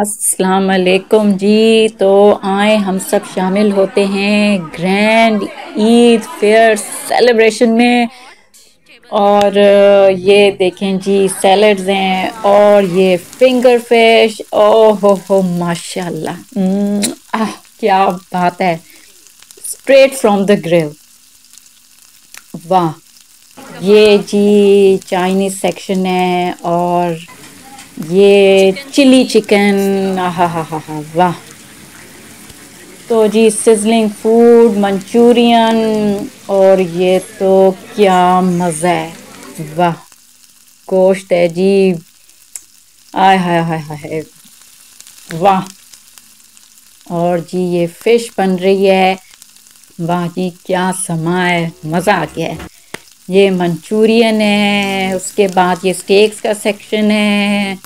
अस्सलाम वालेकुम जी तो आए हम सब शामिल होते हैं ग्रैंड ईद फेयर सेलिब्रेशन में और ये देखें जी सैलड्स हैं और ये फिंगर फिश ओ हो हो माशाल्लाह आह क्या बात है स्ट्रेट फ्रॉम द ग्रिल वाह ये जी चाइनीज़ सेक्शन है और ये चिली चिकन हा हा हा हा वाह तो जी सिजलिंग फूड मंचूरियन और ये तो क्या मज़ा है वाह गोश्त है जी आय हाय हाय हाय वाह और जी ये फ़िश बन रही है वाह जी क्या समा है मज़ा आ गया है ये मंचूरियन है उसके बाद ये स्टेक्स का सेक्शन है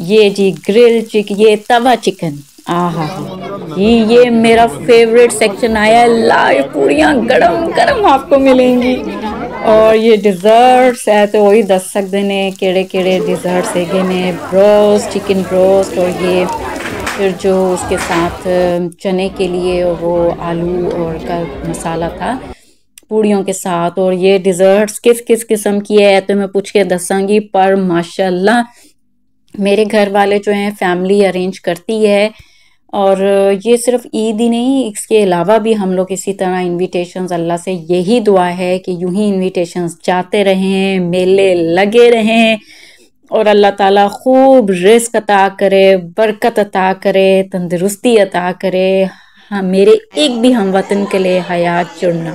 ये जी ग्रिल चिक ये तवा चिकन आहा ये मेरा फेवरेट सेक्शन आया है लाइव पूरियाँ गरम गरम आपको मिलेंगी और ये डिज़र्ट्स है तो वही दस सकते ने केड़े केड़े डिज़र्ट्स है ने ब्रोस्ट चिकन ब्रोस्ट और ये फिर जो उसके साथ चने के लिए वो आलू और का मसाला था पूड़ियों के साथ और ये डिज़र्ट्स किस किस किस्म की है तो मैं पूछ के दसांगी पर माशाल्लाह मेरे घर वाले जो हैं फैमिली अरेंज करती है और ये सिर्फ ईद ही नहीं इसके अलावा भी हम लोग इसी तरह इनविटेशंस अल्लाह से यही दुआ है कि यूं ही इनविटेशंस जाते रहें मेले लगे रहें और अल्लाह ताला खूब रिस्क अता करे बरकत अता करे तंदरुस्ती अता करे हाँ मेरे एक भी हम वतन के लिए हयात चुनना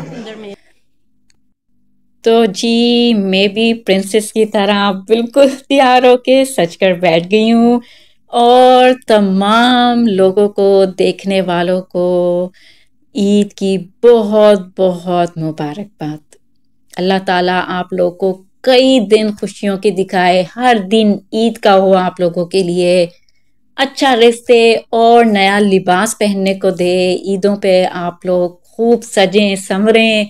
तो जी मैं भी प्रिंसेस की तरह बिल्कुल तैयार होके सच कर बैठ गई हूँ और तमाम लोगों को देखने वालों को ईद की बहुत बहुत मुबारकबाद अल्लाह ताला आप लोगों को कई दिन खुशियों के दिखाए हर दिन ईद का हो आप लोगों के लिए अच्छा रिश्ते और नया लिबास पहनने को दे ईदों पे आप लोग खूब सजें संवरें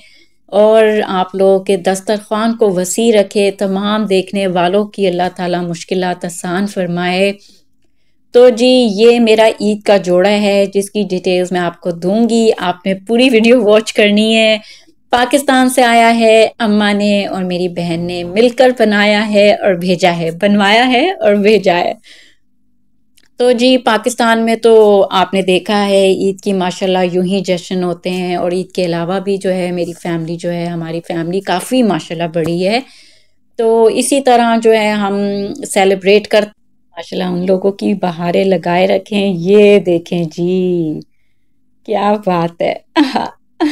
और आप लोगों के दस्तरखान को वसी रखे तमाम देखने वालों की अल्लाह ताला मुश्किल आसान फरमाए तो जी ये मेरा ईद का जोड़ा है जिसकी डिटेल्स मैं आपको दूंगी आपने पूरी वीडियो वॉच करनी है पाकिस्तान से आया है अम्मा ने और मेरी बहन ने मिलकर बनाया है और भेजा है बनवाया है और भेजा है तो जी पाकिस्तान में तो आपने देखा है ईद की माशाल्लाह यूं ही जश्न होते हैं और ईद के अलावा भी जो है मेरी फैमिली जो है हमारी फैमिली काफ़ी माशाल्लाह बड़ी है तो इसी तरह जो है हम सेलिब्रेट कर माशाल्लाह उन लोगों की बहारें लगाए रखें ये देखें जी क्या बात है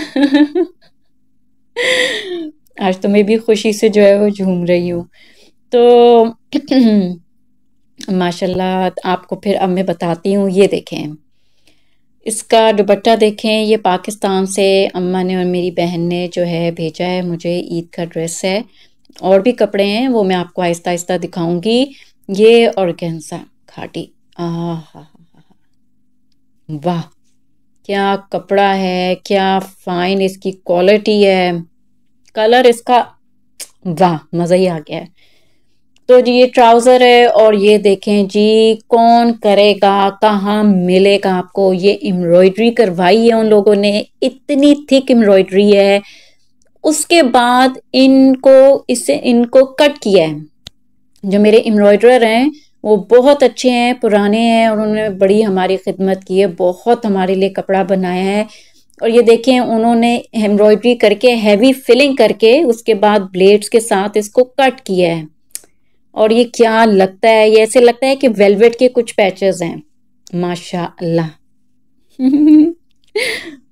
आज तो मैं भी खुशी से जो है वो झूम रही हूँ तो माशाल्लाह आपको फिर अब मैं बताती हूँ ये देखें इसका दुपट्टा देखें ये पाकिस्तान से अम्मा ने और मेरी बहन ने जो है भेजा है मुझे ईद का ड्रेस है और भी कपड़े हैं वो मैं आपको आहिस्ता आहिस्ता दिखाऊंगी ये और गहसा खाटी वाह क्या कपड़ा है क्या फाइन इसकी क्वालिटी है कलर इसका वाह मज़ा ही आ गया है तो जी ये ट्राउज़र है और ये देखें जी कौन करेगा कहाँ मिलेगा आपको ये एम्ब्रॉयड्री करवाई है उन लोगों ने इतनी थिक एम्ब्रॉयड्री है उसके बाद इनको इससे इनको कट किया है जो मेरे एम्ब्रॉयडर हैं वो बहुत अच्छे हैं पुराने हैं और उन्होंने बड़ी हमारी खिदमत की है बहुत हमारे लिए कपड़ा बनाया है और ये देखें उन्होंने एम्ब्रॉयड्री करके हैवी फिलिंग करके उसके बाद ब्लेड्स के साथ इसको कट किया है और ये क्या लगता है ये ऐसे लगता है कि वेलवेट के कुछ पैचेस हैं माशा अल्लाह